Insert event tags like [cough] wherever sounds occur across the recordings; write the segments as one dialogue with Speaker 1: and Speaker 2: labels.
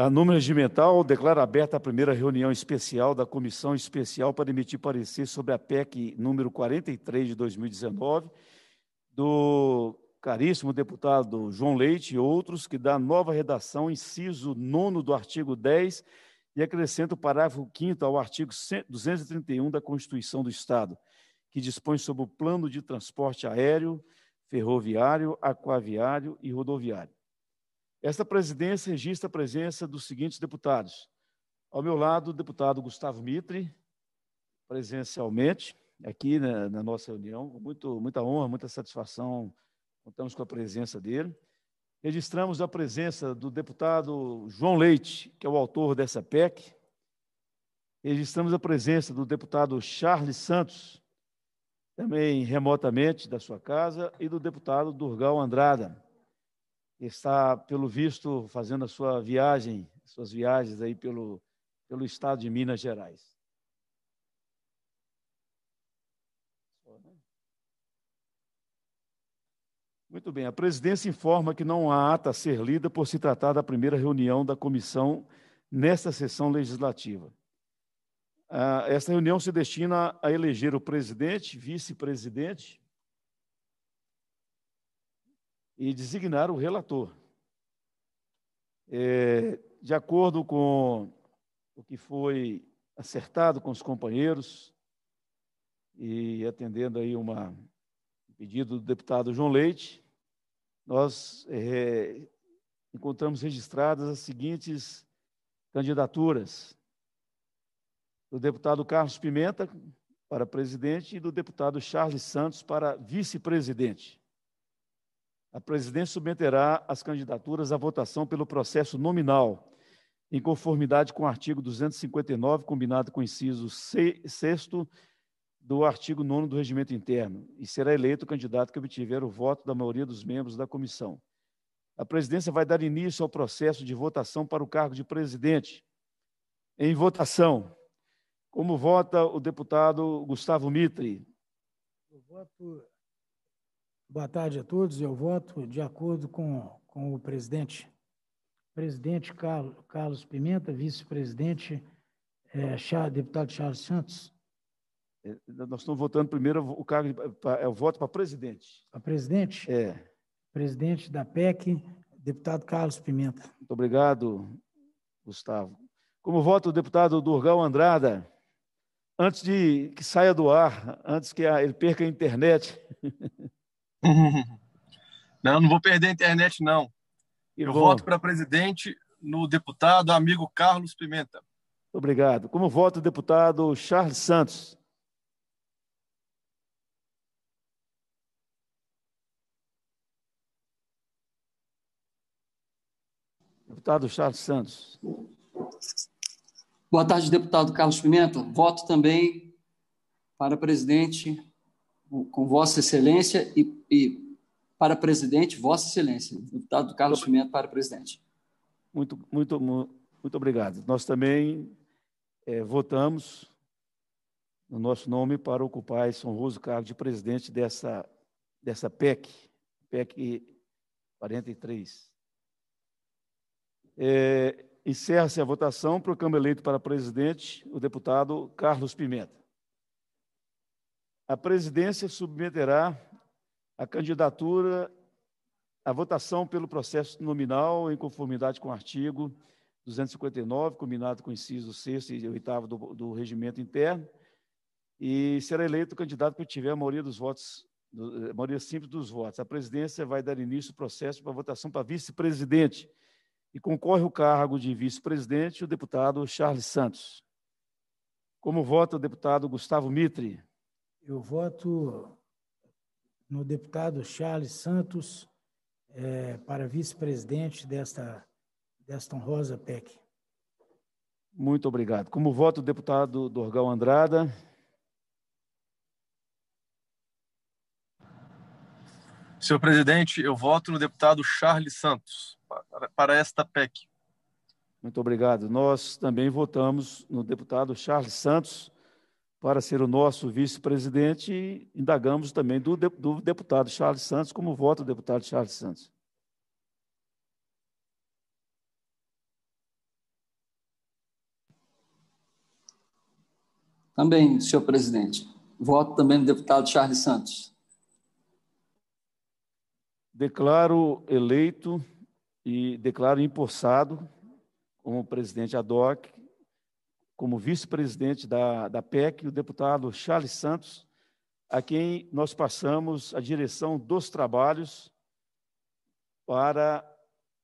Speaker 1: A número
Speaker 2: regimental declara aberta a primeira reunião especial da Comissão Especial para emitir parecer sobre a PEC número 43 de 2019, do caríssimo deputado João Leite e outros, que dá nova redação, inciso 9 do artigo 10 e acrescenta o parágrafo 5 ao artigo 231 da Constituição do Estado, que dispõe sobre o plano de transporte aéreo, ferroviário, aquaviário e rodoviário. Esta presidência registra a presença dos seguintes deputados. Ao meu lado, o deputado Gustavo Mitre, presencialmente, aqui na, na nossa reunião. Muito, muita honra, muita satisfação, contamos com a presença dele. Registramos a presença do deputado João Leite, que é o autor dessa PEC. Registramos a presença do deputado Charles Santos, também remotamente da sua casa, e do deputado Durgal Andrada está, pelo visto, fazendo a sua viagem, suas viagens aí pelo, pelo estado de Minas Gerais. Né? Muito bem, a presidência informa que não há ata a ser lida por se tratar da primeira reunião da comissão nesta sessão legislativa. Ah, esta reunião se destina a eleger o presidente, vice-presidente, e designar o relator. É, de acordo com o que foi acertado com os companheiros e atendendo aí uma um pedido do deputado João Leite, nós é, encontramos registradas as seguintes candidaturas: do deputado Carlos Pimenta para presidente e do deputado Charles Santos para vice-presidente a presidência submeterá as candidaturas à votação pelo processo nominal, em conformidade com o artigo 259, combinado com o inciso 6 do artigo 9 do regimento interno, e será eleito o candidato que obtiver o voto da maioria dos membros da comissão. A presidência vai dar início ao processo de votação para o cargo de presidente. Em votação, como vota o deputado Gustavo Mitre? Eu voto Boa tarde a todos. Eu voto de acordo com, com o presidente. Presidente Carlos Pimenta, vice-presidente, é, deputado Charles Santos. Eh, nós estamos votando primeiro o cargo de, é o voto para presidente. Para presidente? É. Presidente da PEC, deputado Carlos Pimenta. Muito obrigado, Gustavo. Como voto o deputado Durgal Andrada, antes de que saia do ar, antes que ele perca a internet. [laughs] [laughs] Não, não vou perder a internet, não. Eu bom. voto para presidente no deputado amigo Carlos Pimenta. Obrigado. Como voto deputado Charles Santos? Deputado Charles Santos. Boa tarde, deputado Carlos Pimenta. Voto também para presidente com Vossa Excelência e, e para presidente, Vossa Excelência, deputado Carlos Pimenta para presidente. Muito, muito, muito obrigado. Nós também é, votamos no nosso nome para ocupar esse honroso cargo de presidente dessa, dessa PEC, PEC 43. É, Encerra-se a votação. Proclamo eleito para presidente o deputado Carlos Pimenta a presidência submeterá a candidatura à votação pelo processo nominal em conformidade com o artigo 259, combinado com o inciso 6 e 8 do, do regimento interno, e será eleito o candidato que tiver a maioria dos votos, a eh, maioria simples dos votos. A presidência vai dar início ao processo para votação para vice-presidente, e concorre o cargo de vice-presidente o deputado Charles Santos. Como vota o deputado Gustavo Mitre? eu voto no deputado Charles Santos é, para vice-presidente desta, desta honrosa PEC. Muito obrigado. Como voto o deputado Dorgal Andrada.
Speaker 1: Senhor presidente, eu
Speaker 2: voto no deputado Charles Santos para, para esta PEC. Muito obrigado. Nós também votamos no deputado Charles Santos para ser o nosso vice-presidente indagamos também do, do deputado Charles Santos, como vota o deputado Charles Santos. Também, senhor presidente. Voto também do deputado Charles Santos. Declaro eleito e declaro empossado como presidente ad hoc como vice-presidente da, da PEC, o deputado Charles Santos, a quem nós passamos a direção dos trabalhos para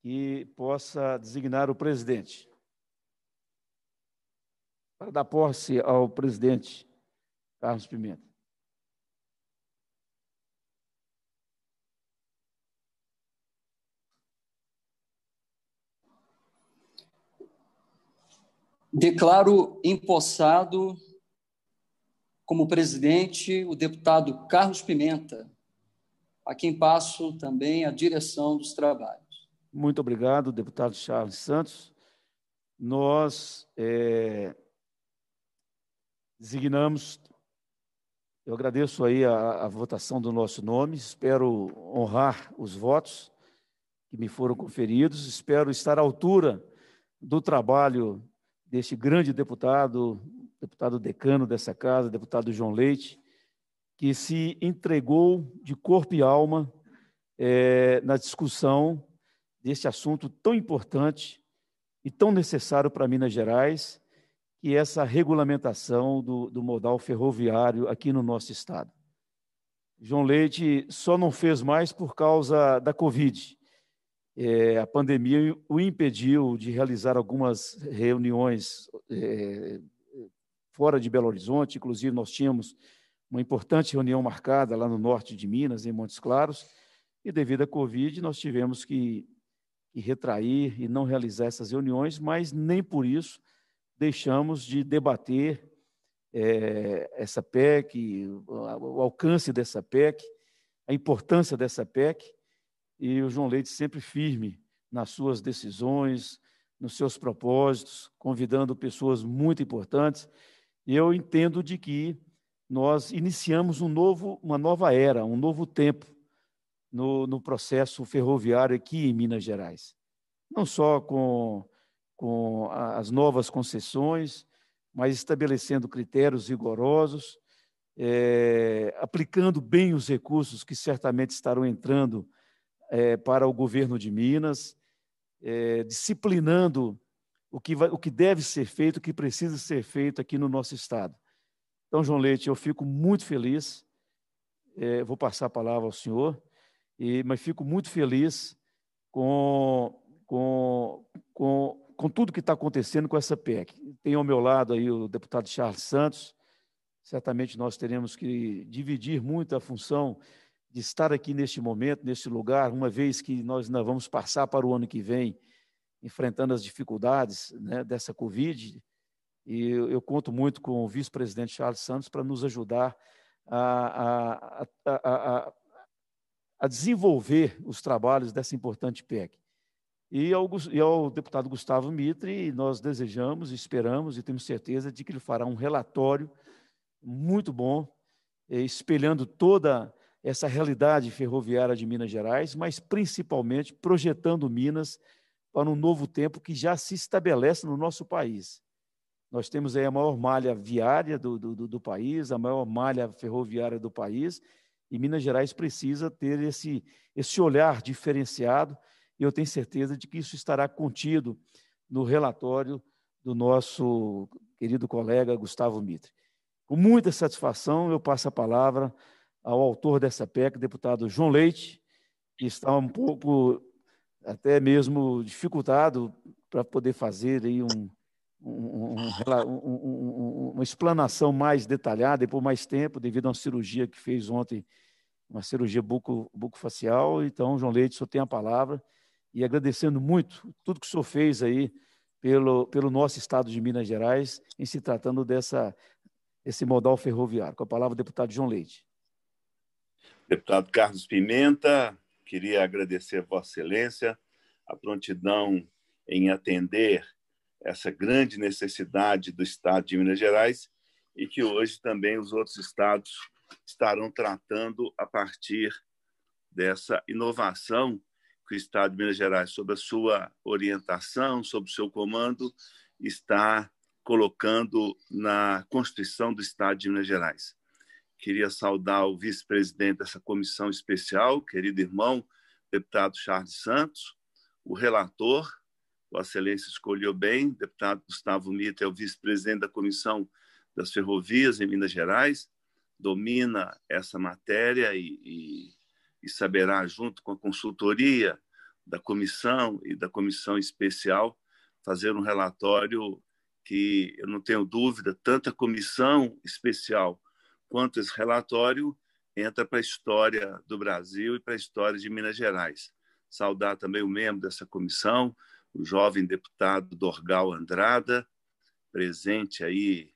Speaker 2: que possa designar o presidente. Para dar posse ao presidente Carlos Pimenta. Declaro empossado como presidente o deputado Carlos Pimenta, a quem passo também a direção dos trabalhos. Muito obrigado, deputado Charles Santos. Nós é, designamos, eu agradeço aí a, a votação do nosso nome, espero honrar os votos que me foram conferidos, espero estar à altura do trabalho deste grande deputado, deputado decano dessa casa, deputado João Leite, que se entregou de corpo e alma é, na discussão deste assunto tão importante e tão necessário para Minas Gerais, que é essa regulamentação do, do modal ferroviário aqui no nosso estado. João Leite só não fez mais por causa da Covid, é, a pandemia o impediu de realizar algumas reuniões é, fora de Belo Horizonte. Inclusive, nós tínhamos uma importante reunião marcada lá no norte de Minas, em Montes Claros, e devido à Covid, nós tivemos que, que retrair e não realizar essas reuniões, mas nem por isso deixamos de debater é, essa PEC, o alcance dessa PEC, a importância dessa PEC e o João Leite sempre firme nas suas decisões, nos seus propósitos, convidando pessoas muito importantes. Eu entendo de que nós iniciamos um novo, uma nova era, um novo tempo no, no processo ferroviário aqui em Minas Gerais. Não só com, com as novas concessões, mas estabelecendo critérios rigorosos, é, aplicando bem os recursos que certamente estarão entrando é, para o governo de Minas, é, disciplinando o que, vai, o que deve ser feito, o que precisa ser feito aqui no nosso Estado. Então, João Leite, eu fico muito feliz, é, vou passar a palavra ao senhor, e, mas fico muito feliz com, com, com, com tudo que está acontecendo com essa PEC. Tem ao meu lado aí o deputado Charles Santos, certamente nós teremos que dividir muito a função de estar aqui neste momento, neste lugar, uma vez que nós ainda vamos passar para o ano que vem, enfrentando as dificuldades né, dessa Covid. E eu, eu conto muito com o vice-presidente Charles Santos para nos ajudar a, a, a, a, desenvolver os trabalhos dessa importante PEC. E ao, e ao deputado Gustavo Mitre, nós desejamos, esperamos e temos certeza de que ele fará um relatório muito bom, eh, espelhando toda essa realidade ferroviária de Minas Gerais, mas principalmente projetando Minas para um novo tempo que já se estabelece no nosso país. Nós temos aí a maior malha viária do, do, do país, a maior malha ferroviária do país, e Minas Gerais precisa ter esse, esse olhar diferenciado, e eu tenho certeza de que isso estará contido no relatório do nosso querido colega Gustavo Mitre. Com muita satisfação, eu passo a palavra ao autor dessa PEC, deputado João Leite, que está um pouco até mesmo dificultado para poder fazer aí um, um, um, uma explanação mais detalhada e por mais tempo, devido a uma cirurgia que fez ontem, uma cirurgia buco, bucofacial. Então, João Leite, só tem a palavra e agradecendo muito tudo que o senhor fez aí pelo, pelo nosso estado de Minas Gerais em se tratando dessa esse modal ferroviário. Com a palavra, o deputado João Leite.
Speaker 1: Deputado Carlos Pimenta, queria agradecer a Vossa Excelência a prontidão em atender essa grande necessidade do Estado de Minas Gerais e que hoje também os outros estados estarão tratando a partir dessa inovação que o Estado de Minas Gerais, sob a sua orientação, sob o seu comando, está colocando na Constituição do Estado de Minas Gerais. Queria saudar o vice-presidente dessa comissão especial, querido irmão, deputado Charles Santos, o relator, o excelência escolheu bem, deputado Gustavo Mita é o vice-presidente da Comissão das Ferrovias em Minas Gerais, domina essa matéria e, e, e saberá, junto com a consultoria da comissão e da comissão especial, fazer um relatório que eu não tenho dúvida, tanto a comissão especial quanto esse relatório entra para a história do Brasil e para a história de Minas Gerais. Saudar também o membro dessa comissão, o jovem deputado Dorgal Andrada, presente aí,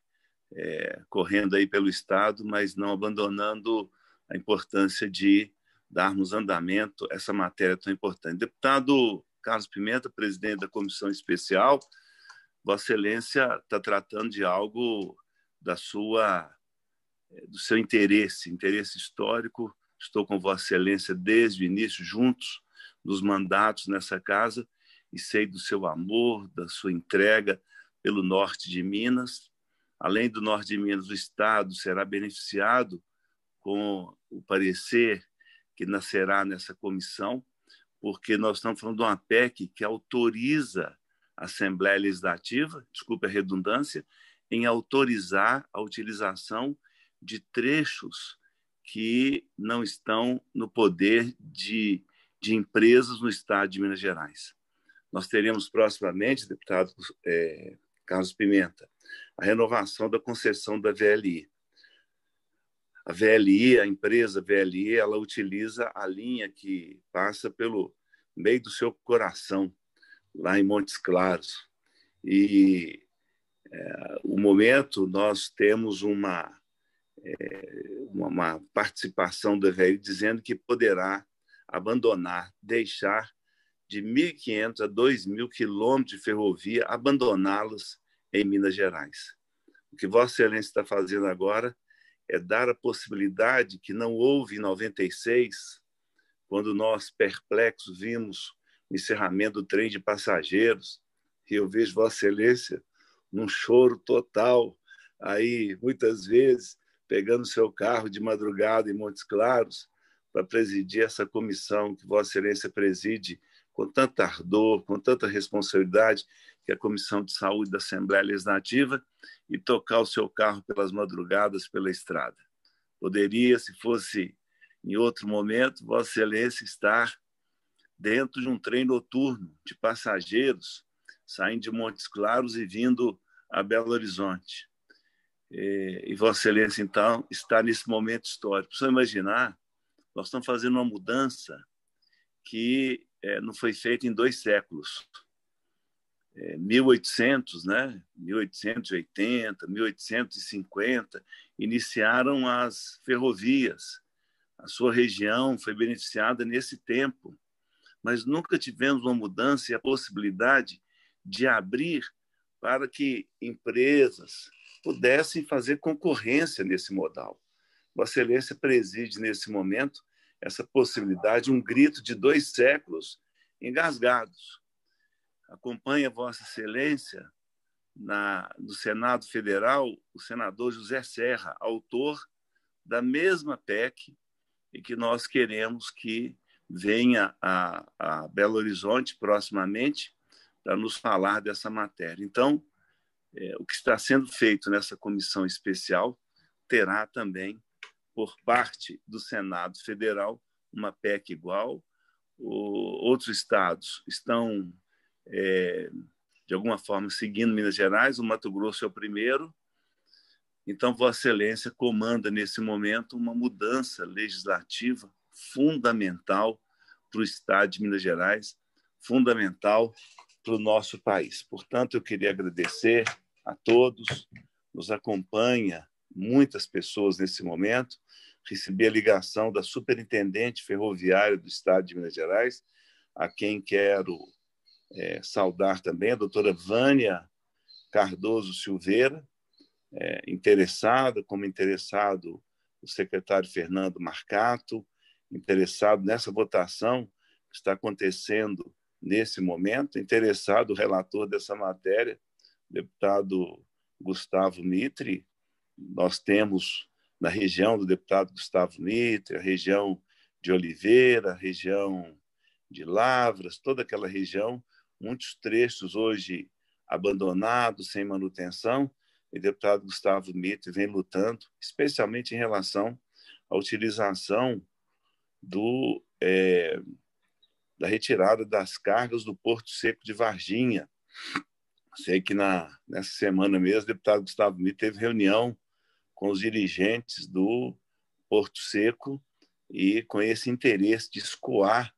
Speaker 1: é, correndo aí pelo Estado, mas não abandonando a importância de darmos andamento a essa matéria tão importante. Deputado Carlos Pimenta, presidente da comissão especial, Vossa Excelência está tratando de algo da sua do seu interesse, interesse histórico. Estou com Vossa Excelência desde o início, juntos nos mandatos nessa casa, e sei do seu amor, da sua entrega pelo norte de Minas. Além do norte de Minas, o Estado será beneficiado com o parecer que nascerá nessa comissão, porque nós estamos falando de uma PEC que autoriza a Assembleia Legislativa, desculpe a redundância, em autorizar a utilização de trechos que não estão no poder de, de empresas no estado de Minas Gerais. Nós teremos proximamente, deputado é, Carlos Pimenta, a renovação da concessão da VLI. A VLI, a empresa VLI, ela utiliza a linha que passa pelo meio do seu coração, lá em Montes Claros. E é, o momento nós temos uma uma, uma participação do EVEI dizendo que poderá abandonar, deixar de 1.500 a 2.000 quilômetros de ferrovia, abandoná-los em Minas Gerais. O que Vossa Excelência está fazendo agora é dar a possibilidade que não houve em 96, quando nós, perplexos, vimos o encerramento do trem de passageiros, e eu vejo Vossa Excelência num choro total, aí muitas vezes pegando seu carro de madrugada em Montes Claros para presidir essa comissão que Vossa Excelência preside com tanta ardor, com tanta responsabilidade, que é a Comissão de Saúde da Assembleia Legislativa, e tocar o seu carro pelas madrugadas pela estrada. Poderia, se fosse em outro momento, Vossa Excelência estar dentro de um trem noturno de passageiros saindo de Montes Claros e vindo a Belo Horizonte. E, é, e Vossa Excelência, então, está nesse momento histórico. Só imaginar, nós estamos fazendo uma mudança que é, não foi feita em dois séculos. É, 1800, né? 1880, 1850, iniciaram as ferrovias. A sua região foi beneficiada nesse tempo, mas nunca tivemos uma mudança e a possibilidade de abrir para que empresas, pudessem fazer concorrência nesse modal. Vossa Excelência preside nesse momento essa possibilidade, um grito de dois séculos engasgados. Acompanha Vossa Excelência na, no Senado Federal o senador José Serra, autor da mesma PEC e que nós queremos que venha a, a Belo Horizonte proximamente para nos falar dessa matéria. Então, é, o que está sendo feito nessa comissão especial terá também, por parte do Senado Federal, uma PEC igual. O, outros estados estão, é, de alguma forma, seguindo Minas Gerais, o Mato Grosso é o primeiro. Então, Vossa Excelência comanda, nesse momento, uma mudança legislativa fundamental para o estado de Minas Gerais, fundamental para o nosso país. Portanto, eu queria agradecer a todos. Nos acompanha muitas pessoas nesse momento. Recebi a ligação da Superintendente Ferroviária do Estado de Minas Gerais, a quem quero é, saudar também, a doutora Vânia Cardoso Silveira, é, interessada, como interessado o secretário Fernando Marcato, interessado nessa votação que está acontecendo nesse momento, interessado o relator dessa matéria, deputado Gustavo Mitre, nós temos na região do deputado Gustavo Mitre, a região de Oliveira, a região de Lavras, toda aquela região, muitos trechos hoje abandonados, sem manutenção, e o deputado Gustavo Mitre vem lutando, especialmente em relação à utilização do, é, da retirada das cargas do Porto Seco de Varginha. Sei que na, nessa semana mesmo, o deputado Gustavo Mito teve reunião com os dirigentes do Porto Seco e com esse interesse de escoar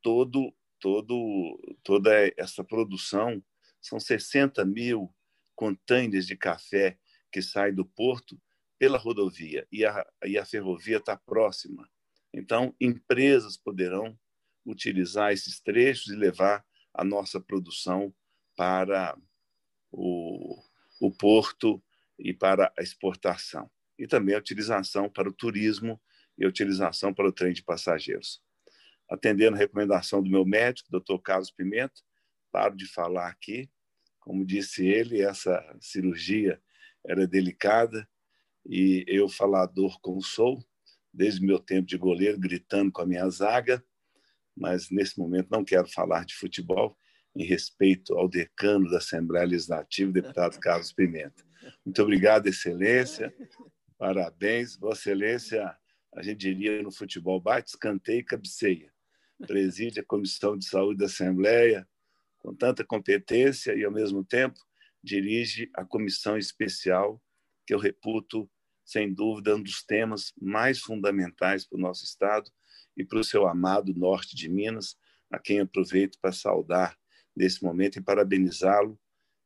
Speaker 1: todo, todo, toda essa produção. São 60 mil contêineres de café que saem do porto pela rodovia e a, e a ferrovia está próxima. Então, empresas poderão utilizar esses trechos e levar a nossa produção para o, o porto e para a exportação, e também a utilização para o turismo e a utilização para o trem de passageiros. Atendendo a recomendação do meu médico, Dr. Carlos Pimenta, paro de falar aqui. Como disse ele, essa cirurgia era delicada e eu, falador como sou, desde meu tempo de goleiro, gritando com a minha zaga, mas nesse momento não quero falar de futebol, em respeito ao decano da Assembleia Legislativa, deputado Carlos Pimenta. Muito obrigado, Excelência. Parabéns, Vossa Excelência. A gente diria no futebol bate, escanteio e cabeceia. Preside a Comissão de Saúde da Assembleia com tanta competência e, ao mesmo tempo, dirige a comissão especial, que eu reputo, sem dúvida, um dos temas mais fundamentais para o nosso Estado e para o seu amado norte de Minas, a quem aproveito para saudar nesse momento e parabenizá-lo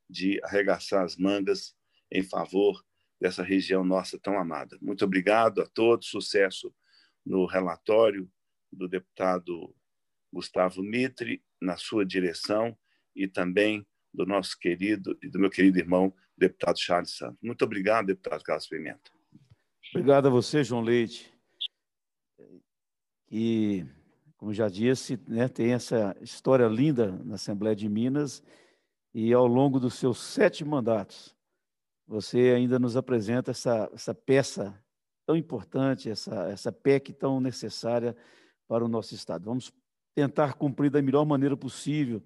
Speaker 1: de arregaçar as mangas em favor dessa região nossa tão amada. Muito obrigado a todos, sucesso no relatório do deputado Gustavo Mitre, na sua direção, e também do nosso querido e do meu querido irmão, deputado Charles Santos. Muito obrigado, deputado Carlos Pimenta.
Speaker 2: Obrigado a você, João Leite. E como já disse, né, tem essa história linda na Assembleia de Minas e ao longo dos seus sete mandatos, você ainda nos apresenta essa, essa peça tão importante, essa, essa PEC tão necessária para o nosso Estado. Vamos tentar cumprir da melhor maneira possível,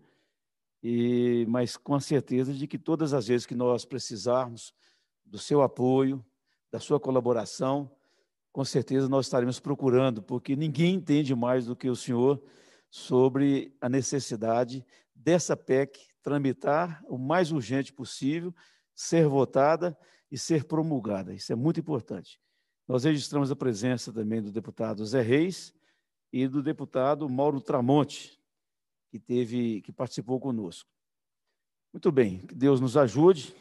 Speaker 2: e, mas com a certeza de que todas as vezes que nós precisarmos do seu apoio, da sua colaboração, com certeza nós estaremos procurando, porque ninguém entende mais do que o senhor sobre a necessidade dessa PEC tramitar o mais urgente possível, ser votada e ser promulgada. Isso é muito importante. Nós registramos a presença também do deputado Zé Reis e do deputado Mauro Tramonte, que teve que participou conosco. Muito bem, que Deus nos ajude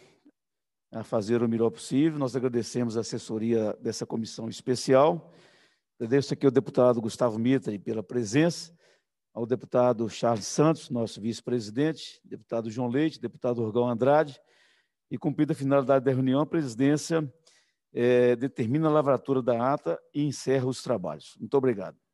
Speaker 2: a fazer o melhor possível. Nós agradecemos a assessoria dessa comissão especial. Agradeço aqui ao deputado Gustavo Mitre pela presença, ao deputado Charles Santos, nosso vice-presidente, deputado João Leite, deputado Orgão Andrade, e cumprida a finalidade da reunião, a presidência eh, determina a lavratura da ata e encerra os trabalhos. Muito obrigado.